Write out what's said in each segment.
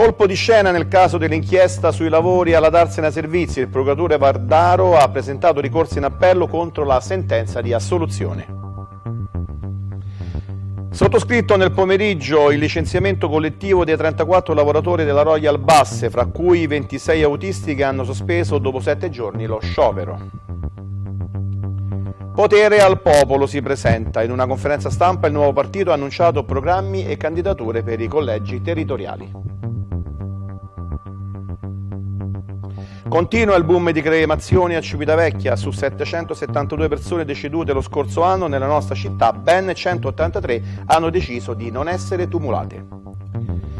Colpo di scena nel caso dell'inchiesta sui lavori alla Darsena Servizi. Il procuratore Vardaro ha presentato ricorso in appello contro la sentenza di assoluzione. Sottoscritto nel pomeriggio il licenziamento collettivo dei 34 lavoratori della Royal Basse, fra cui 26 autisti che hanno sospeso dopo 7 giorni lo sciopero. Potere al popolo si presenta. In una conferenza stampa il nuovo partito ha annunciato programmi e candidature per i collegi territoriali. Continua il boom di cremazioni a Civitavecchia, su 772 persone decedute lo scorso anno nella nostra città, ben 183 hanno deciso di non essere tumulate.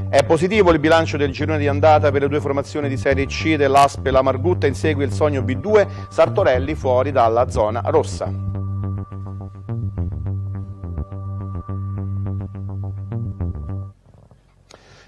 È positivo il bilancio del girone di andata per le due formazioni di Serie C dell'Aspe e La Margutta, insegue il sogno B2, Sartorelli fuori dalla zona rossa.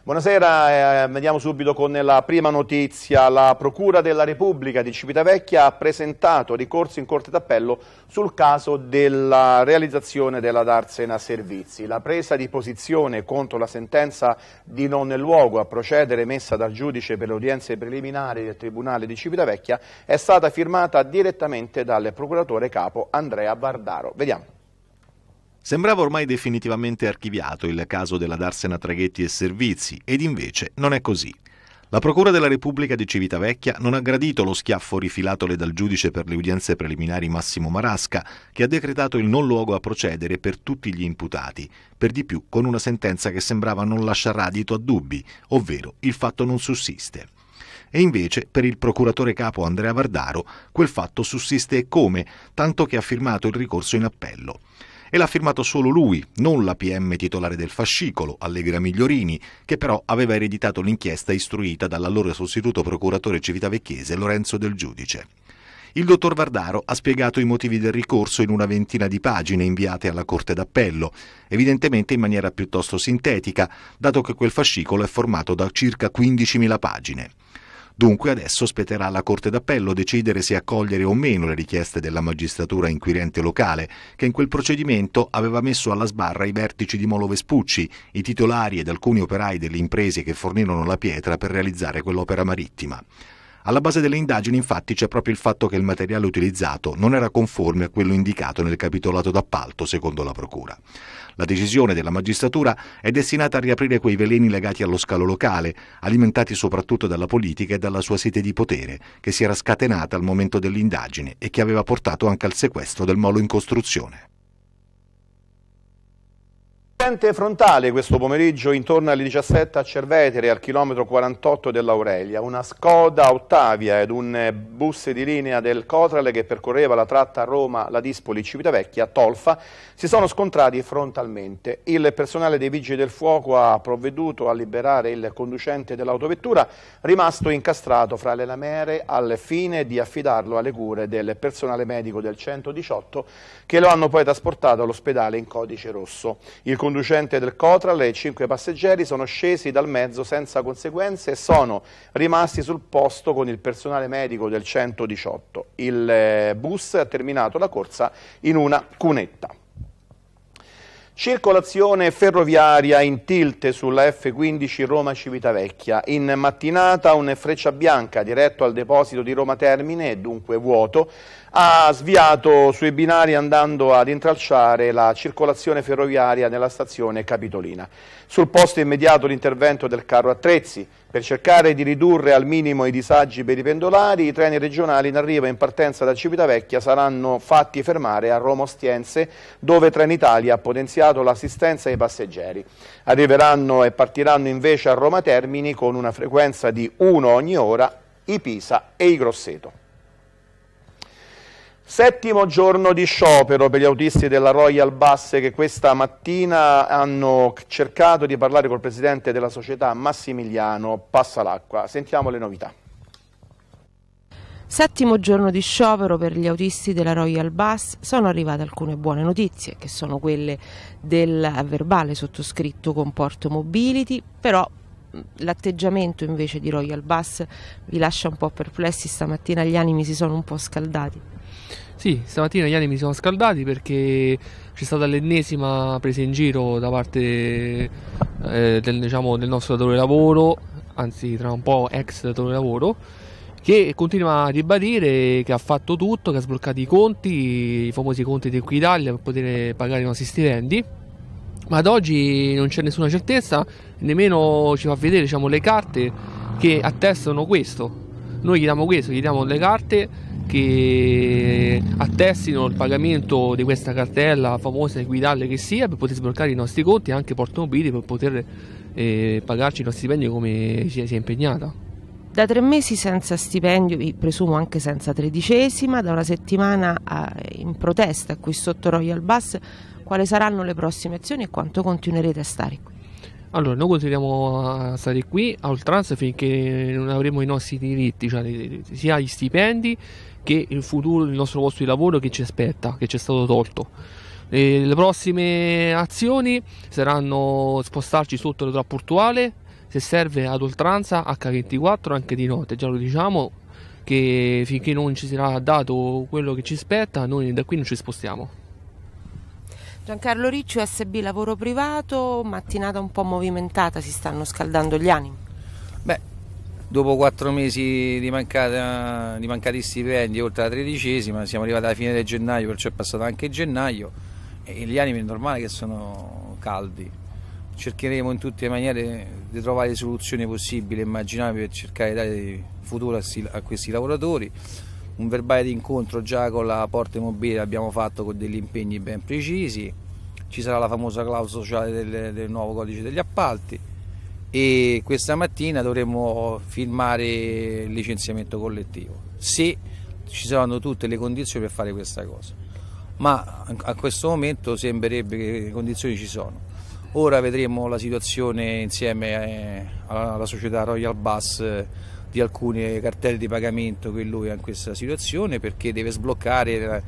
Buonasera, eh, andiamo subito con la prima notizia. La Procura della Repubblica di Civitavecchia ha presentato ricorso in Corte d'Appello sul caso della realizzazione della Darsena Servizi. La presa di posizione contro la sentenza di non luogo a procedere messa dal giudice per le udienze preliminari del Tribunale di Civitavecchia è stata firmata direttamente dal procuratore capo Andrea Vardaro. Vediamo. Sembrava ormai definitivamente archiviato il caso della Darsena Traghetti e Servizi, ed invece non è così. La Procura della Repubblica di Civitavecchia non ha gradito lo schiaffo rifilatole dal giudice per le udienze preliminari Massimo Marasca, che ha decretato il non luogo a procedere per tutti gli imputati, per di più con una sentenza che sembrava non lasciar adito a dubbi, ovvero il fatto non sussiste. E invece, per il procuratore capo Andrea Vardaro, quel fatto sussiste e come, tanto che ha firmato il ricorso in appello e l'ha firmato solo lui, non la PM titolare del fascicolo, Allegra Migliorini, che però aveva ereditato l'inchiesta istruita dall'allora sostituto procuratore civitavecchese Lorenzo Del Giudice. Il dottor Vardaro ha spiegato i motivi del ricorso in una ventina di pagine inviate alla Corte d'Appello, evidentemente in maniera piuttosto sintetica, dato che quel fascicolo è formato da circa 15.000 pagine. Dunque adesso spetterà alla Corte d'Appello decidere se accogliere o meno le richieste della magistratura inquirente locale, che in quel procedimento aveva messo alla sbarra i vertici di Molo Vespucci, i titolari ed alcuni operai delle imprese che fornirono la pietra per realizzare quell'opera marittima. Alla base delle indagini infatti c'è proprio il fatto che il materiale utilizzato non era conforme a quello indicato nel capitolato d'appalto, secondo la Procura. La decisione della magistratura è destinata a riaprire quei veleni legati allo scalo locale, alimentati soprattutto dalla politica e dalla sua sete di potere, che si era scatenata al momento dell'indagine e che aveva portato anche al sequestro del molo in costruzione. Incidente frontale questo pomeriggio intorno alle 17 a Cervetere al chilometro 48 dell'Aurelia. Una Skoda Ottavia ed un bus di linea del Cotrale che percorreva la tratta Roma-La Dispoli-Civitavecchia, Tolfa, si sono scontrati frontalmente. Il personale dei Vigili del Fuoco ha provveduto a liberare il conducente dell'autovettura rimasto incastrato fra le lamere al fine di affidarlo alle cure del personale medico del 118 che lo hanno poi trasportato all'ospedale in codice rosso. Il conducente del Cotral e cinque passeggeri sono scesi dal mezzo senza conseguenze e sono rimasti sul posto con il personale medico del 118. Il eh, bus ha terminato la corsa in una cunetta. Circolazione ferroviaria in tilt sulla F15 Roma Civitavecchia. In mattinata un freccia bianca diretto al deposito di Roma Termine e dunque vuoto ha sviato sui binari andando ad intralciare la circolazione ferroviaria nella stazione Capitolina. Sul posto immediato l'intervento del carro attrezzi. Per cercare di ridurre al minimo i disagi per i pendolari, i treni regionali in arrivo e in partenza da Civitavecchia saranno fatti fermare a Roma Ostiense, dove Trenitalia ha potenziato l'assistenza ai passeggeri. Arriveranno e partiranno invece a Roma Termini con una frequenza di 1 ogni ora i Pisa e i Grosseto. Settimo giorno di sciopero per gli autisti della Royal Bus che questa mattina hanno cercato di parlare col presidente della società Massimiliano Passalacqua. Sentiamo le novità. Settimo giorno di sciopero per gli autisti della Royal Bus, sono arrivate alcune buone notizie, che sono quelle del verbale sottoscritto con Porto Mobility, però l'atteggiamento invece di Royal Bus vi lascia un po' perplessi, stamattina gli animi si sono un po' scaldati. Sì, stamattina gli animi sono scaldati perché c'è stata l'ennesima presa in giro da parte eh, del, diciamo, del, nostro datore lavoro, anzi tra un po' ex datore lavoro, che continua a ribadire che ha fatto tutto, che ha sbloccato i conti, i famosi conti di Equitalia per poter pagare i nostri stipendi. Ma ad oggi non c'è nessuna certezza, nemmeno ci fa vedere diciamo, le carte che attestano questo noi gli diamo questo, gli diamo le carte che attestino il pagamento di questa cartella famosa e guidale che sia per poter sbloccare i nostri conti e anche portomobili per poter eh, pagarci i nostri stipendi come ci si è impegnata. Da tre mesi senza stipendio, presumo anche senza tredicesima, da una settimana in protesta qui sotto Royal Bus, quali saranno le prossime azioni e quanto continuerete a stare qui? Allora, noi continuiamo a stare qui a oltranza finché non avremo i nostri diritti, cioè sia gli stipendi che il futuro, del nostro posto di lavoro che ci aspetta, che ci è stato tolto. E le prossime azioni saranno spostarci sotto la portuale, se serve ad oltranza H24 anche di notte, già lo diciamo che finché non ci sarà dato quello che ci spetta, noi da qui non ci spostiamo. Giancarlo Ricci, USB lavoro privato, mattinata un po' movimentata, si stanno scaldando gli animi. Beh, dopo quattro mesi di, mancata, di mancati stipendi oltre la tredicesima, siamo arrivati alla fine del gennaio, perciò è passato anche gennaio e gli animi è normale che sono caldi. Cercheremo in tutte le maniere di trovare le soluzioni possibili e immaginabili per cercare di dare futuro a questi lavoratori un verbale di incontro già con la porta mobile abbiamo fatto con degli impegni ben precisi, ci sarà la famosa clausola sociale del, del nuovo codice degli appalti e questa mattina dovremo firmare il licenziamento collettivo, se ci saranno tutte le condizioni per fare questa cosa, ma a questo momento sembrerebbe che le condizioni ci sono. Ora vedremo la situazione insieme eh, alla società Royal Bus di alcune cartelle di pagamento che lui ha in questa situazione perché deve sbloccare eh,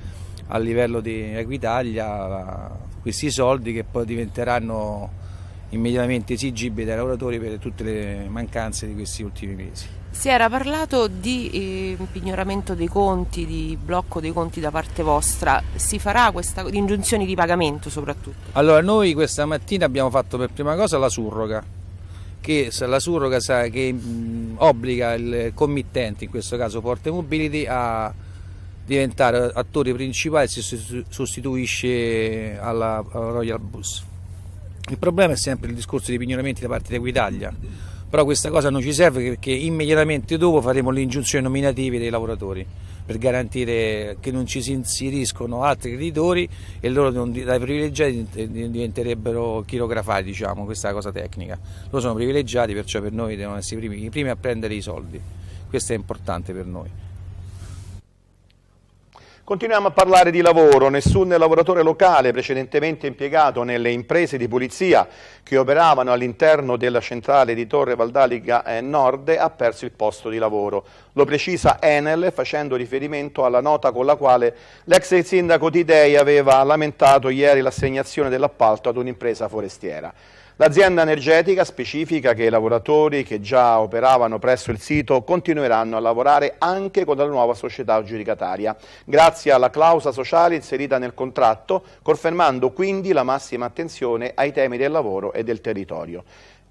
a livello di Equitalia questi soldi che poi diventeranno immediatamente esigibili dai lavoratori per tutte le mancanze di questi ultimi mesi. Si era parlato di impignoramento eh, dei conti, di blocco dei conti da parte vostra, si farà questa di ingiunzioni di pagamento soprattutto? Allora noi questa mattina abbiamo fatto per prima cosa la surroga, che la surroga che obbliga il committente, in questo caso Porte Mobility, a diventare attore principale e si sostituisce alla Royal Bus. Il problema è sempre il discorso dei pignoramenti da parte di Equitalia, però questa cosa non ci serve perché immediatamente dopo faremo le ingiunzioni nominative dei lavoratori per garantire che non ci si inseriscono altri creditori e loro dai privilegiati diventerebbero chirografati, diciamo, questa è la cosa tecnica. Loro sono privilegiati, perciò per noi devono essere i primi, i primi a prendere i soldi. Questo è importante per noi. Continuiamo a parlare di lavoro. Nessun lavoratore locale precedentemente impiegato nelle imprese di pulizia che operavano all'interno della centrale di Torre Valdalica eh, Nord ha perso il posto di lavoro. Lo precisa Enel facendo riferimento alla nota con la quale l'ex sindaco di Dei aveva lamentato ieri l'assegnazione dell'appalto ad un'impresa forestiera. L'azienda energetica specifica che i lavoratori che già operavano presso il sito continueranno a lavorare anche con la nuova società giudicataria, grazie alla clausa sociale inserita nel contratto, confermando quindi la massima attenzione ai temi del lavoro e del territorio.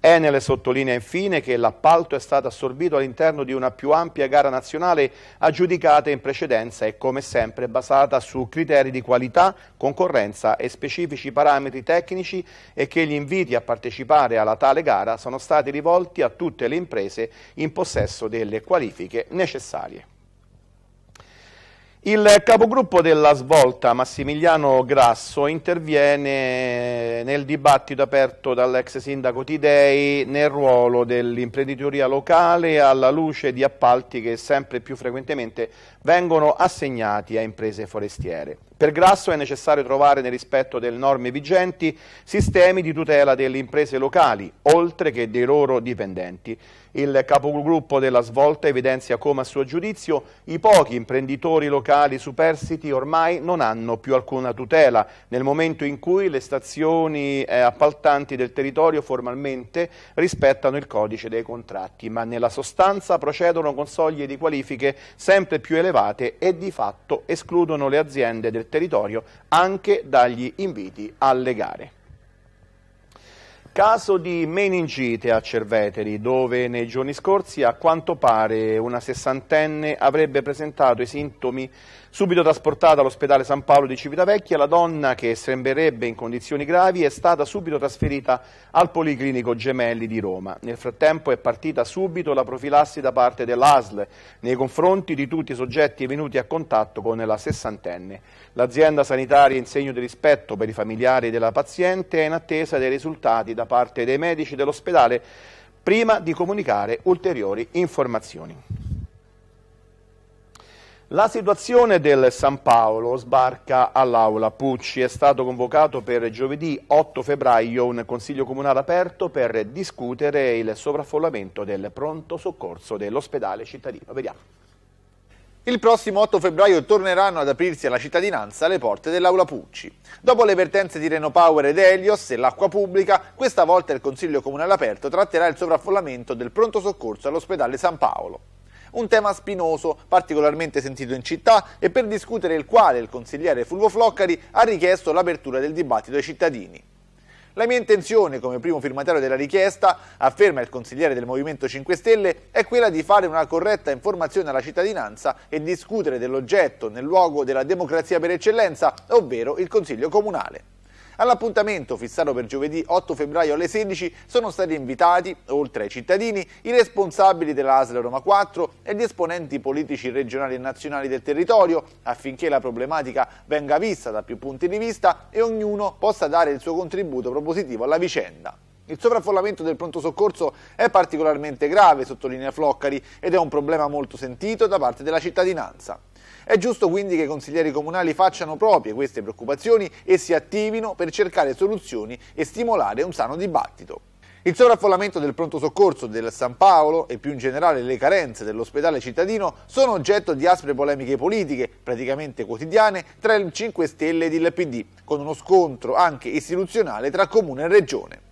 Enel sottolinea infine che l'appalto è stato assorbito all'interno di una più ampia gara nazionale aggiudicata in precedenza e come sempre basata su criteri di qualità, concorrenza e specifici parametri tecnici e che gli inviti a partecipare alla tale gara sono stati rivolti a tutte le imprese in possesso delle qualifiche necessarie. Il capogruppo della svolta Massimiliano Grasso interviene nel dibattito aperto dall'ex sindaco Tidei nel ruolo dell'imprenditoria locale alla luce di appalti che sempre più frequentemente vengono assegnati a imprese forestiere. Per Grasso è necessario trovare, nel rispetto delle norme vigenti, sistemi di tutela delle imprese locali, oltre che dei loro dipendenti. Il capogruppo della svolta evidenzia come a suo giudizio i pochi imprenditori locali superstiti ormai non hanno più alcuna tutela, nel momento in cui le stazioni eh, appaltanti del territorio formalmente rispettano il codice dei contratti, ma nella sostanza procedono con soglie di qualifiche sempre più elevate e di fatto escludono le aziende del del territorio anche dagli inviti alle gare. Caso di meningite a Cerveteri, dove nei giorni scorsi a quanto pare una sessantenne avrebbe presentato i sintomi Subito trasportata all'ospedale San Paolo di Civitavecchia, la donna che sembrerebbe in condizioni gravi è stata subito trasferita al Policlinico Gemelli di Roma. Nel frattempo è partita subito la profilassi da parte dell'ASL nei confronti di tutti i soggetti venuti a contatto con la sessantenne. L'azienda sanitaria in segno di rispetto per i familiari della paziente è in attesa dei risultati da parte dei medici dell'ospedale prima di comunicare ulteriori informazioni. La situazione del San Paolo sbarca all'Aula Pucci. È stato convocato per giovedì 8 febbraio un consiglio comunale aperto per discutere il sovraffollamento del pronto soccorso dell'ospedale cittadino. Vediamo. Il prossimo 8 febbraio torneranno ad aprirsi alla cittadinanza le porte dell'Aula Pucci. Dopo le vertenze di Renopower ed Elios e l'acqua pubblica, questa volta il Consiglio Comunale Aperto tratterà il sovraffollamento del pronto soccorso all'ospedale San Paolo un tema spinoso, particolarmente sentito in città e per discutere il quale il consigliere Fulvo Floccari ha richiesto l'apertura del dibattito ai cittadini. La mia intenzione, come primo firmatario della richiesta, afferma il consigliere del Movimento 5 Stelle, è quella di fare una corretta informazione alla cittadinanza e discutere dell'oggetto nel luogo della democrazia per eccellenza, ovvero il Consiglio Comunale. All'appuntamento fissato per giovedì 8 febbraio alle 16 sono stati invitati, oltre ai cittadini, i responsabili della ASL Roma 4 e gli esponenti politici regionali e nazionali del territorio affinché la problematica venga vista da più punti di vista e ognuno possa dare il suo contributo propositivo alla vicenda. Il sovraffollamento del pronto soccorso è particolarmente grave, sottolinea Floccari, ed è un problema molto sentito da parte della cittadinanza. È giusto quindi che i consiglieri comunali facciano proprie queste preoccupazioni e si attivino per cercare soluzioni e stimolare un sano dibattito. Il sovraffollamento del pronto soccorso del San Paolo e più in generale le carenze dell'ospedale cittadino sono oggetto di aspre polemiche politiche, praticamente quotidiane, tra il 5 Stelle ed il PD, con uno scontro anche istituzionale tra comune e regione.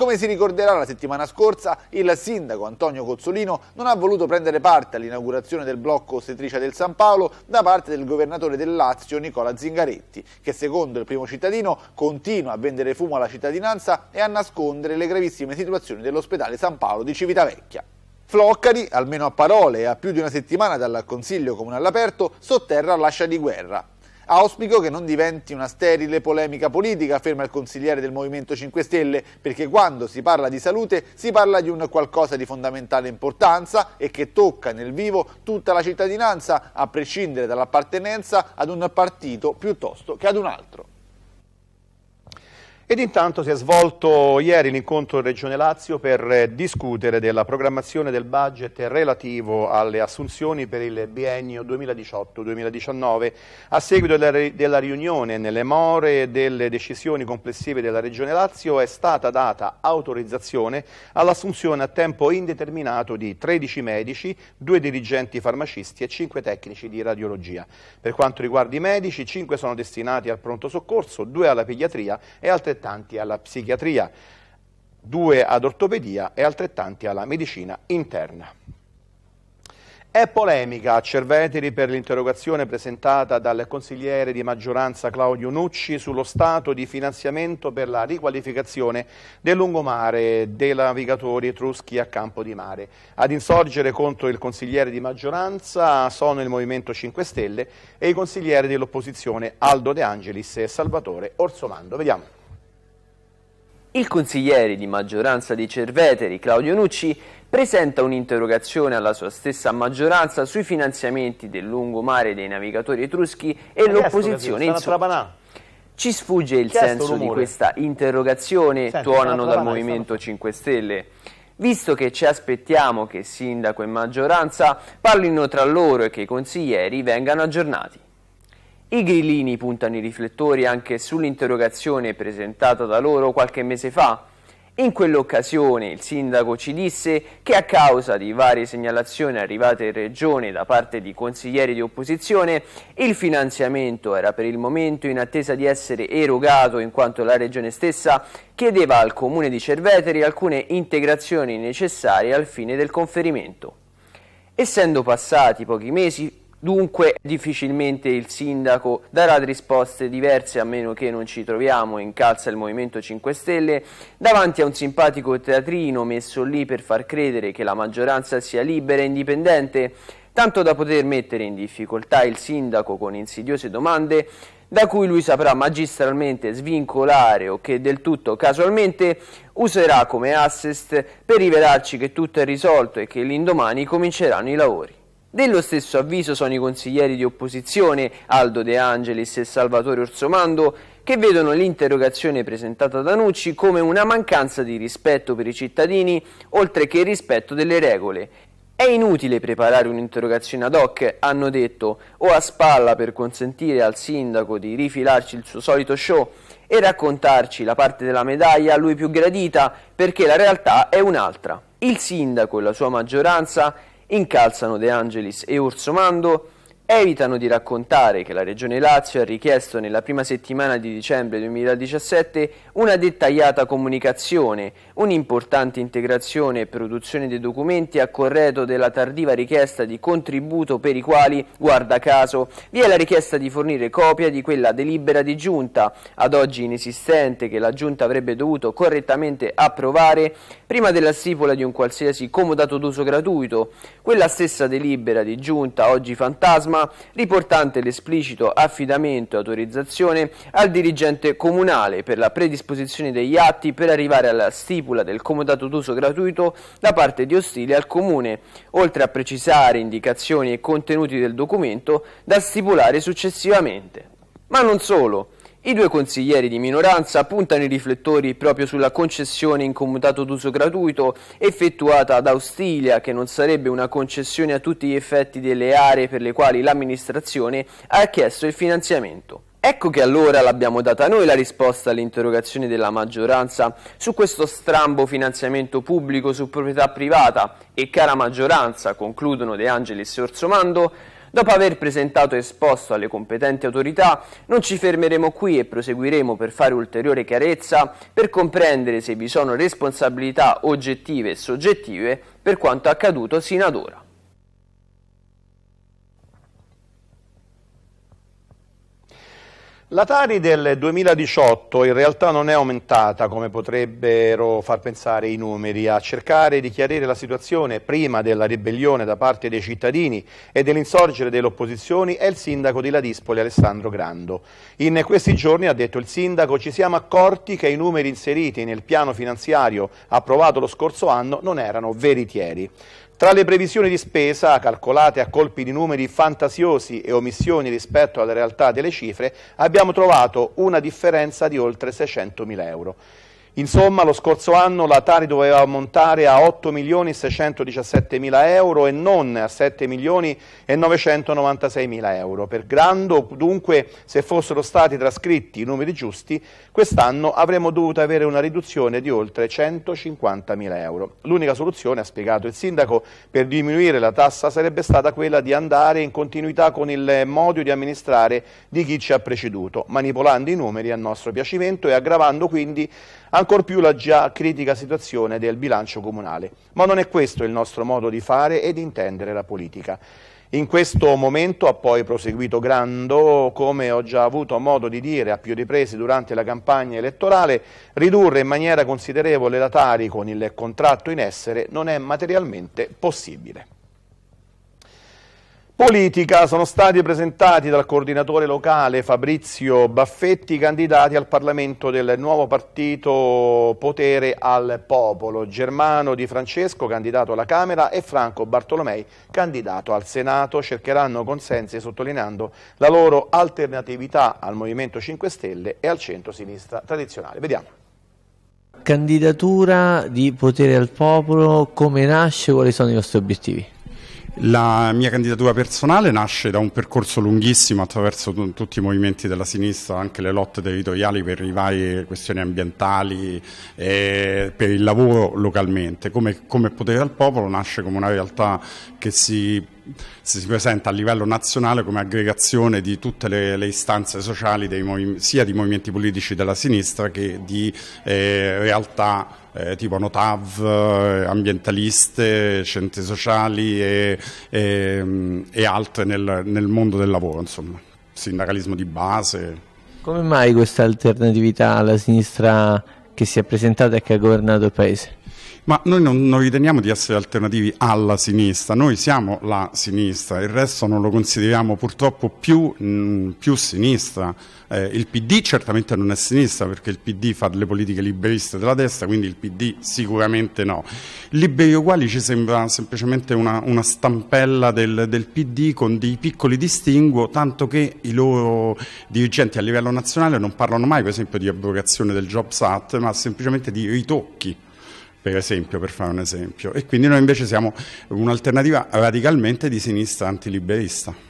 Come si ricorderà la settimana scorsa, il sindaco Antonio Cozzolino non ha voluto prendere parte all'inaugurazione del blocco ostetricia del San Paolo da parte del governatore del Lazio Nicola Zingaretti, che secondo il primo cittadino continua a vendere fumo alla cittadinanza e a nascondere le gravissime situazioni dell'ospedale San Paolo di Civitavecchia. Floccari, almeno a parole e a più di una settimana dal Consiglio Comunale Aperto, sotterra l'ascia di guerra. Auspico che non diventi una sterile polemica politica, afferma il consigliere del Movimento 5 Stelle, perché quando si parla di salute si parla di un qualcosa di fondamentale importanza e che tocca nel vivo tutta la cittadinanza, a prescindere dall'appartenenza ad un partito piuttosto che ad un altro. Ed intanto si è svolto ieri l'incontro in Regione Lazio per eh, discutere della programmazione del budget relativo alle assunzioni per il biennio 2018-2019 a seguito della riunione nelle more delle decisioni complessive della Regione Lazio è stata data autorizzazione all'assunzione a tempo indeterminato di 13 medici, 2 dirigenti farmacisti e 5 tecnici di radiologia. Per quanto riguarda i medici, 5 sono destinati al pronto soccorso, 2 alla pediatria e altrettanto altrettanti alla psichiatria, due ad ortopedia e altrettanti alla medicina interna. È polemica a Cerveteri per l'interrogazione presentata dal consigliere di maggioranza Claudio Nucci sullo stato di finanziamento per la riqualificazione del lungomare dei navigatori etruschi a Campo di Mare. Ad insorgere contro il consigliere di maggioranza sono il Movimento 5 Stelle e i consiglieri dell'opposizione Aldo De Angelis e Salvatore Orsomando. Vediamo. Il consigliere di maggioranza dei Cerveteri, Claudio Nucci, presenta un'interrogazione alla sua stessa maggioranza sui finanziamenti del lungomare dei navigatori etruschi e l'opposizione in Ci sfugge il senso di questa interrogazione, Senti, tuonano dal Movimento 5 Stelle. Visto che ci aspettiamo che sindaco e maggioranza parlino tra loro e che i consiglieri vengano aggiornati. I grillini puntano i riflettori anche sull'interrogazione presentata da loro qualche mese fa. In quell'occasione il sindaco ci disse che a causa di varie segnalazioni arrivate in regione da parte di consiglieri di opposizione, il finanziamento era per il momento in attesa di essere erogato in quanto la regione stessa chiedeva al comune di Cerveteri alcune integrazioni necessarie al fine del conferimento. Essendo passati pochi mesi, Dunque difficilmente il sindaco darà risposte diverse a meno che non ci troviamo in calza il Movimento 5 Stelle davanti a un simpatico teatrino messo lì per far credere che la maggioranza sia libera e indipendente, tanto da poter mettere in difficoltà il sindaco con insidiose domande da cui lui saprà magistralmente svincolare o che del tutto casualmente userà come assist per rivelarci che tutto è risolto e che l'indomani cominceranno i lavori. Dello stesso avviso sono i consiglieri di opposizione Aldo De Angelis e Salvatore Orsomando che vedono l'interrogazione presentata da Nucci come una mancanza di rispetto per i cittadini oltre che il rispetto delle regole. È inutile preparare un'interrogazione ad hoc, hanno detto, o a spalla per consentire al sindaco di rifilarci il suo solito show e raccontarci la parte della medaglia a lui più gradita perché la realtà è un'altra. Il sindaco e la sua maggioranza incalzano De Angelis e Orso Mando evitano di raccontare che la Regione Lazio ha richiesto nella prima settimana di dicembre 2017 una dettagliata comunicazione, un'importante integrazione e produzione dei documenti a corredo della tardiva richiesta di contributo per i quali, guarda caso, vi è la richiesta di fornire copia di quella delibera di giunta, ad oggi inesistente che la giunta avrebbe dovuto correttamente approvare prima della stipula di un qualsiasi comodato d'uso gratuito. Quella stessa delibera di giunta, oggi fantasma, norma riportante l'esplicito affidamento e autorizzazione al dirigente comunale per la predisposizione degli atti per arrivare alla stipula del comodato d'uso gratuito da parte di ostili al comune, oltre a precisare indicazioni e contenuti del documento da stipulare successivamente. Ma non solo. I due consiglieri di minoranza puntano i riflettori proprio sulla concessione in commutato d'uso gratuito effettuata ad Austilia, che non sarebbe una concessione a tutti gli effetti delle aree per le quali l'amministrazione ha chiesto il finanziamento. Ecco che allora l'abbiamo data noi la risposta all'interrogazione della maggioranza su questo strambo finanziamento pubblico su proprietà privata e cara maggioranza, concludono De Angelis e Orsomando, Dopo aver presentato e esposto alle competenti autorità, non ci fermeremo qui e proseguiremo per fare ulteriore chiarezza, per comprendere se vi sono responsabilità oggettive e soggettive per quanto accaduto sino ad ora. La Tari del 2018 in realtà non è aumentata come potrebbero far pensare i numeri. A cercare di chiarire la situazione prima della ribellione da parte dei cittadini e dell'insorgere delle opposizioni è il sindaco di Ladispoli Alessandro Grando. In questi giorni, ha detto il sindaco, ci siamo accorti che i numeri inseriti nel piano finanziario approvato lo scorso anno non erano veritieri. Tra le previsioni di spesa, calcolate a colpi di numeri fantasiosi e omissioni rispetto alla realtà delle cifre, abbiamo trovato una differenza di oltre 600.000 euro. Insomma, lo scorso anno la Tari doveva ammontare a 8.617.000 euro e non a 7.996.000 euro. Per Grando, dunque, se fossero stati trascritti i numeri giusti, quest'anno avremmo dovuto avere una riduzione di oltre 150.000 euro. L'unica soluzione, ha spiegato il sindaco, per diminuire la tassa sarebbe stata quella di andare in continuità con il modo di amministrare di chi ci ha preceduto, manipolando i numeri a nostro piacimento e aggravando quindi ancor più la già critica situazione del bilancio comunale. Ma non è questo il nostro modo di fare e di intendere la politica. In questo momento ha poi proseguito Grando, come ho già avuto modo di dire a più riprese durante la campagna elettorale, ridurre in maniera considerevole la Tari con il contratto in essere non è materialmente possibile. Politica sono stati presentati dal coordinatore locale Fabrizio Baffetti i candidati al Parlamento del nuovo partito Potere al Popolo, Germano Di Francesco candidato alla Camera e Franco Bartolomei candidato al Senato, cercheranno consensi sottolineando la loro alternatività al Movimento 5 Stelle e al centro-sinistra tradizionale. Vediamo candidatura di potere al popolo, come nasce, quali sono i vostri obiettivi? La mia candidatura personale nasce da un percorso lunghissimo attraverso tutti i movimenti della sinistra, anche le lotte territoriali per i vari questioni ambientali, e per il lavoro localmente. Come, come potere al popolo nasce come una realtà che si si presenta a livello nazionale come aggregazione di tutte le, le istanze sociali dei, sia di movimenti politici della sinistra che di eh, realtà eh, tipo Notav, eh, ambientaliste, centri sociali e, e, mm, e altre nel, nel, mondo del lavoro, insomma, sindacalismo di base. Come mai questa alternatività alla sinistra che si è presentata e che ha governato il paese? Ma noi non, non, riteniamo di essere alternativi alla sinistra, noi siamo la sinistra, il resto non lo consideriamo purtroppo più, mh, mm, più sinistra. Eh, il PD certamente non è sinistra perché il PD fa delle politiche liberiste della destra, quindi il PD sicuramente no. Liberi uguali ci sembra semplicemente una, una stampella del, del, PD con dei piccoli distinguo, tanto che i loro dirigenti a livello nazionale non parlano mai per esempio di abrogazione del Jobs Act, ma semplicemente di ritocchi per esempio, per fare un esempio. E quindi noi invece siamo un'alternativa radicalmente di sinistra antiliberista.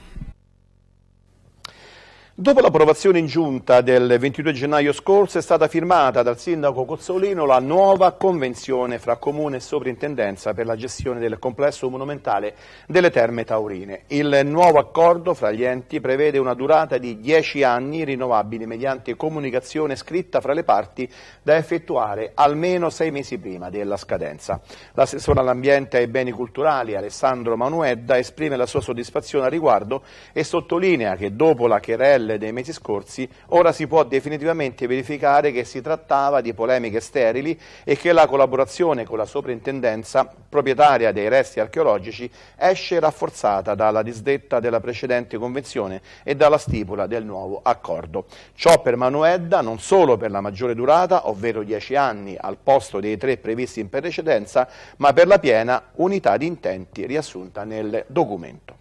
Dopo l'approvazione in giunta del 22 gennaio scorso è stata firmata dal sindaco Cozzolino la nuova convenzione fra comune e sovrintendenza per la gestione del complesso monumentale delle terme taurine. Il nuovo accordo fra gli enti prevede una durata di 10 anni rinnovabili mediante comunicazione scritta fra le parti da effettuare almeno 6 mesi prima della scadenza. L'assessore all'ambiente e ai beni culturali Alessandro Manuedda esprime la sua soddisfazione a riguardo e sottolinea che dopo la querella Shell dei mesi scorsi, ora si può definitivamente verificare che si trattava di polemiche sterili e che la collaborazione con la soprintendenza proprietaria dei resti archeologici esce rafforzata dalla disdetta della precedente convenzione e dalla stipula del nuovo accordo. Ciò per Manuedda non solo per la maggiore durata, ovvero 10 anni al posto dei tre previsti in precedenza, ma per la piena unità di intenti riassunta nel documento.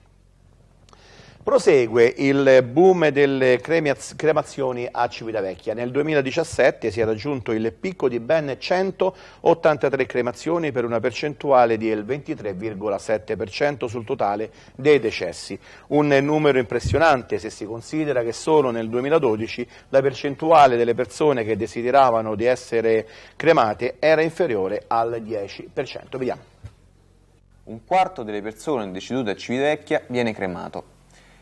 Prosegue il boom delle cremazioni a Civitavecchia. Nel 2017 si è raggiunto il picco di ben 183 cremazioni per una percentuale del 23,7% sul totale dei decessi. Un numero impressionante se si considera che solo nel 2012 la percentuale delle persone che desideravano di essere cremate era inferiore al 10%. Vediamo. Un quarto delle persone decedute a Civitavecchia viene cremato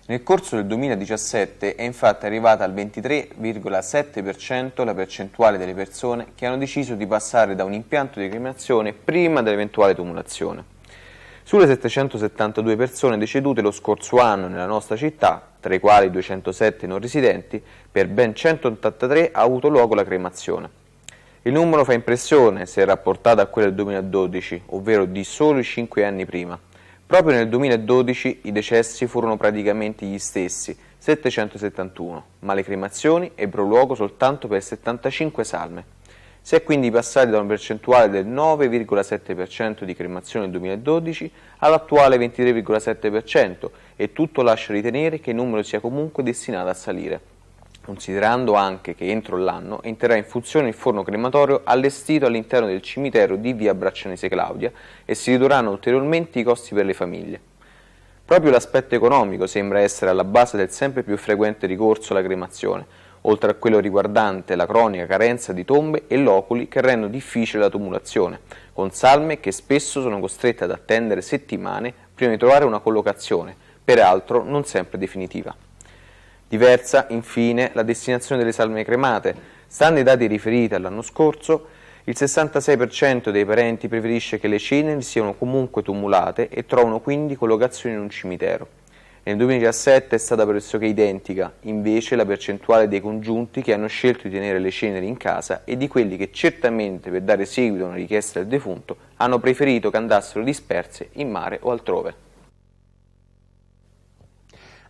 nel corso del 2017 è infatti arrivata al 23,7% la percentuale delle persone che hanno deciso di passare da un impianto di cremazione prima dell'eventuale tumulazione. Sulle 772 persone decedute lo scorso anno nella nostra città, tra i quali 207 non residenti, per ben 183 ha avuto luogo la cremazione. Il numero fa impressione se rapportato a quello del 2012, ovvero di soli 5 anni prima. Proprio nel 2012 i decessi furono praticamente gli stessi, 771, ma le cremazioni ebbero luogo soltanto per 75 salme. Si è quindi passati da una percentuale del 9,7% di cremazione nel 2012 all'attuale 23,7% e tutto lascia ritenere che il numero sia comunque destinato a salire considerando anche che entro l'anno entrerà in funzione il forno crematorio allestito all'interno del cimitero di via Braccianese Claudia e si ridurranno ulteriormente i costi per le famiglie. Proprio l'aspetto economico sembra essere alla base del sempre più frequente ricorso alla cremazione, oltre a quello riguardante la cronica carenza di tombe e loculi che rendono difficile la tumulazione, con salme che spesso sono costrette ad attendere settimane prima di trovare una collocazione, peraltro non sempre definitiva. Diversa, infine, la destinazione delle salme cremate. Stando ai dati riferiti all'anno scorso, il 66% dei parenti preferisce che le ceneri siano comunque tumulate e trovano quindi collocazione in un cimitero. Nel 2017 è stata pressoché identica, invece, la percentuale dei congiunti che hanno scelto di tenere le ceneri in casa e di quelli che certamente per dare seguito a una richiesta del defunto hanno preferito che andassero disperse in mare o altrove.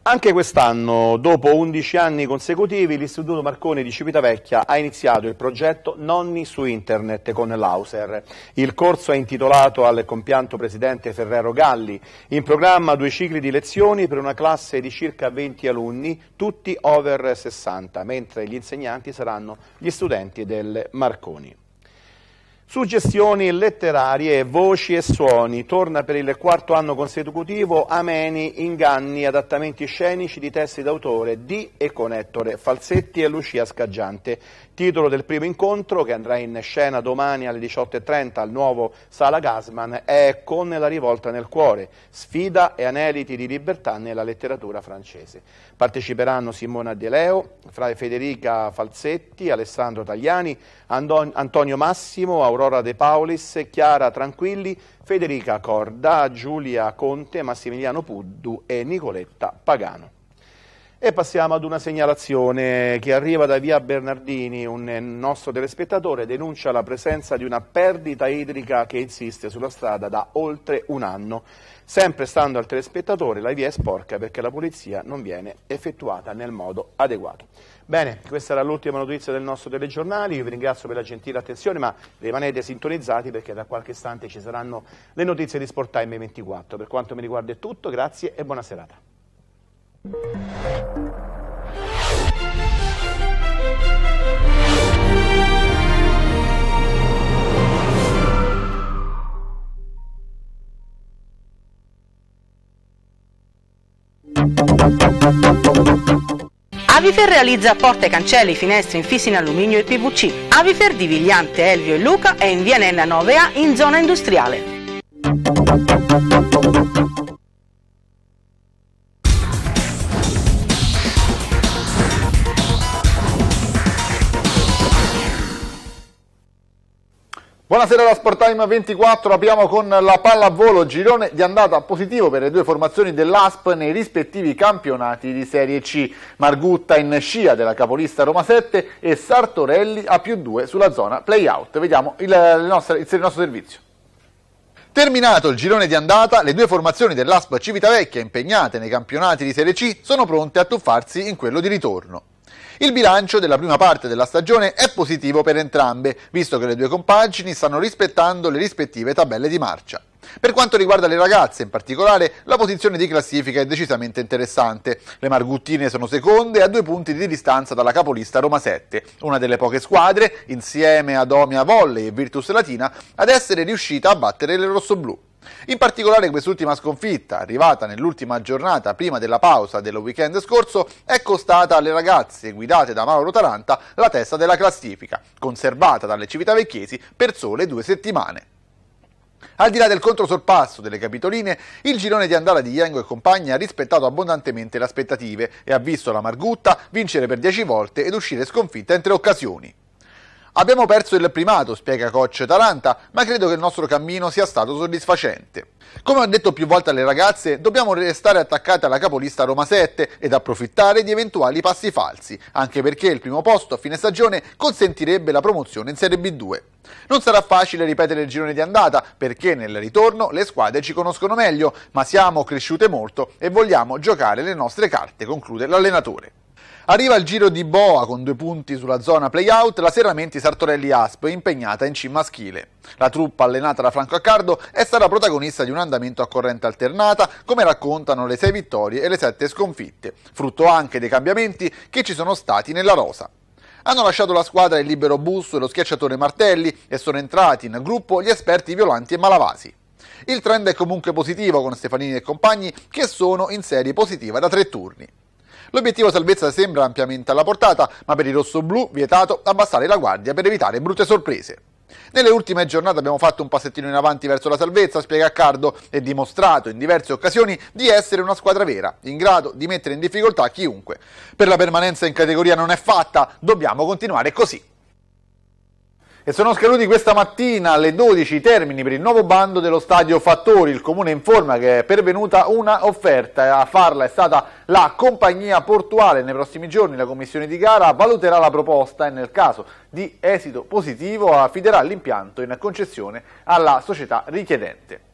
Anche quest'anno, dopo 11 anni consecutivi, l'Istituto Marconi di Civitavecchia ha iniziato il progetto Nonni su Internet con l'Auser. Il corso è intitolato al compianto presidente Ferrero Galli. In programma due cicli di lezioni per una classe di circa 20 alunni, tutti over 60, mentre gli insegnanti saranno gli studenti del Marconi. Suggestioni letterarie, voci e suoni, torna per il quarto anno consecutivo Ameni, inganni, adattamenti scenici di testi d'autore di e con Ettore Falsetti e Lucia Scaggiante titolo del primo incontro che andrà in scena domani alle 18.30 al nuovo Sala Gasman è Con la rivolta nel cuore, sfida e aneliti di libertà nella letteratura francese. Parteciperanno Simona De Leo, Fra Federica Falsetti, Alessandro Tagliani, Andon Antonio Massimo, Aurora De Paulis, Chiara Tranquilli, Federica Corda, Giulia Conte, Massimiliano Puddu e Nicoletta Pagano. E passiamo ad una segnalazione che arriva da via Bernardini, un nostro telespettatore denuncia la presenza di una perdita idrica che insiste sulla strada da oltre un anno. Sempre stando al telespettatore la via è sporca perché la pulizia non viene effettuata nel modo adeguato. Bene, questa era l'ultima notizia del nostro telegiornale, io vi ringrazio per la gentile attenzione ma rimanete sintonizzati perché da qualche istante ci saranno le notizie di Sporttime 24. Per quanto mi riguarda è tutto, grazie e buona serata. Avifer realizza porte, cancelli, finestre, infissi in alluminio e PVC. Avifer di Vigliante, Elvio e Luca è in via Nenna 9A in zona industriale. Buonasera da Sporttime 24, apriamo con la pallavolo, girone di andata positivo per le due formazioni dell'ASP nei rispettivi campionati di Serie C. Margutta in scia della capolista Roma 7 e Sartorelli a più 2 sulla zona playout. Vediamo il, nostre, il nostro servizio. Terminato il girone di andata, le due formazioni dell'ASP Civitavecchia impegnate nei campionati di Serie C sono pronte a tuffarsi in quello di ritorno. Il bilancio della prima parte della stagione è positivo per entrambe, visto che le due compagini stanno rispettando le rispettive tabelle di marcia. Per quanto riguarda le ragazze, in particolare, la posizione di classifica è decisamente interessante. Le Marguttine sono seconde a due punti di distanza dalla capolista Roma 7, una delle poche squadre, insieme ad Omia Volley e Virtus Latina, ad essere riuscita a battere le rossoblù. In particolare quest'ultima sconfitta, arrivata nell'ultima giornata prima della pausa del weekend scorso, è costata alle ragazze guidate da Mauro Taranta la testa della classifica, conservata dalle Civitavecchiesi per sole due settimane. Al di là del controsorpasso delle capitoline, il girone di andata di Iengo e compagni ha rispettato abbondantemente le aspettative e ha visto la Margutta vincere per 10 volte ed uscire sconfitta in tre occasioni. Abbiamo perso il primato, spiega coach Taranta, ma credo che il nostro cammino sia stato soddisfacente. Come ho detto più volte alle ragazze, dobbiamo restare attaccate alla capolista Roma 7 ed approfittare di eventuali passi falsi, anche perché il primo posto a fine stagione consentirebbe la promozione in Serie B2. Non sarà facile ripetere il girone di andata perché nel ritorno le squadre ci conoscono meglio, ma siamo cresciute molto e vogliamo giocare le nostre carte, conclude l'allenatore. Arriva il giro di Boa con due punti sulla zona playout, la Serramenti Sartorelli Asp impegnata in C maschile. La truppa allenata da Franco Accardo è stata protagonista di un andamento a corrente alternata, come raccontano le sei vittorie e le sette sconfitte, frutto anche dei cambiamenti che ci sono stati nella rosa. Hanno lasciato la squadra il libero Busso e lo schiacciatore Martelli e sono entrati in gruppo gli esperti Violanti e Malavasi. Il trend è comunque positivo con Stefanini e compagni che sono in serie positiva da tre turni. L'obiettivo salvezza sembra ampiamente alla portata, ma per i rossoblù vietato abbassare la guardia per evitare brutte sorprese. Nelle ultime giornate abbiamo fatto un passettino in avanti verso la salvezza, spiega Cardo, e dimostrato in diverse occasioni di essere una squadra vera, in grado di mettere in difficoltà chiunque. Per la permanenza in categoria non è fatta, dobbiamo continuare così e sono scaduti questa mattina alle 12 i termini per il nuovo bando dello stadio Fattori. Il comune informa che è pervenuta una offerta e a farla è stata la compagnia portuale. Nei prossimi giorni la commissione di gara valuterà la proposta e nel caso di esito positivo affiderà l'impianto in concessione alla società richiedente.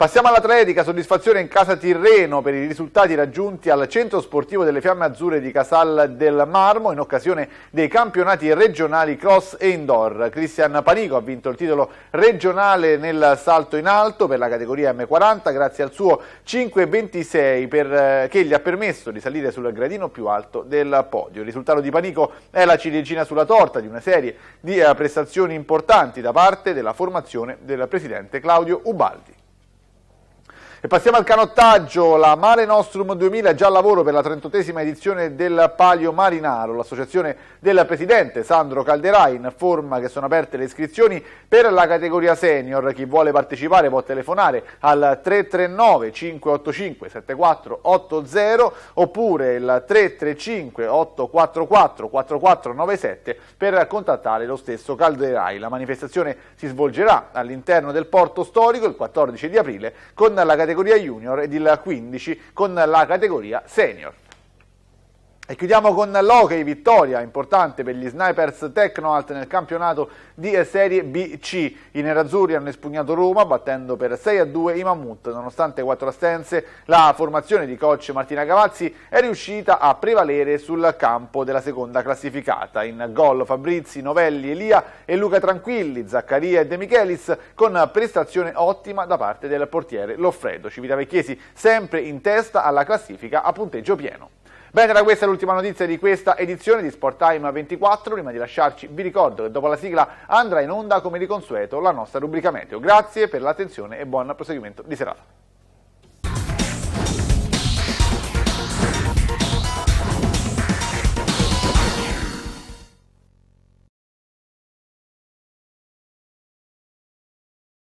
Passiamo all'atletica, soddisfazione in casa Tirreno per i risultati raggiunti al Centro Sportivo delle Fiamme Azzurre di Casal del Marmo in occasione dei campionati regionali cross e indoor. Cristian Panico ha vinto il titolo regionale nel salto in alto per la categoria M40 grazie al suo 5.26 per, eh, che gli ha permesso di salire sul gradino più alto del podio. Il risultato di Panico è la ciliegina sulla torta di una serie di eh, prestazioni importanti da parte della formazione del presidente Claudio Ubaldi. E passiamo al canottaggio, la Mare Nostrum 2000 già al lavoro per la 38esima edizione del Palio Marinaro. L'associazione del presidente Sandro Calderai informa che sono aperte le iscrizioni per la categoria senior. Chi vuole partecipare può telefonare al 339 585 7480 oppure il 335 844 4497 per contattare lo stesso Calderai. La manifestazione si svolgerà all'interno del porto storico il 14 di aprile con la categoria categoria junior ed il 15 con la categoria senior. E chiudiamo con l'Hockey, vittoria importante per gli snipers Tecnoalt nel campionato di Serie BC. I nerazzurri hanno espugnato Roma battendo per 6-2 i Mammut. Nonostante quattro assenze, la formazione di coach Martina Cavazzi è riuscita a prevalere sul campo della seconda classificata. In gol Fabrizi, Novelli, Elia e Luca Tranquilli, Zaccaria e De Michelis con prestazione ottima da parte del portiere Loffredo. Civitavecchiesi sempre in testa alla classifica a punteggio pieno. Bene, era questa l'ultima notizia di questa edizione di Sport Time 24. Prima di lasciarci vi ricordo che dopo la sigla andrà in onda come di consueto la nostra rubrica meteo. Grazie per l'attenzione e buon proseguimento di serata.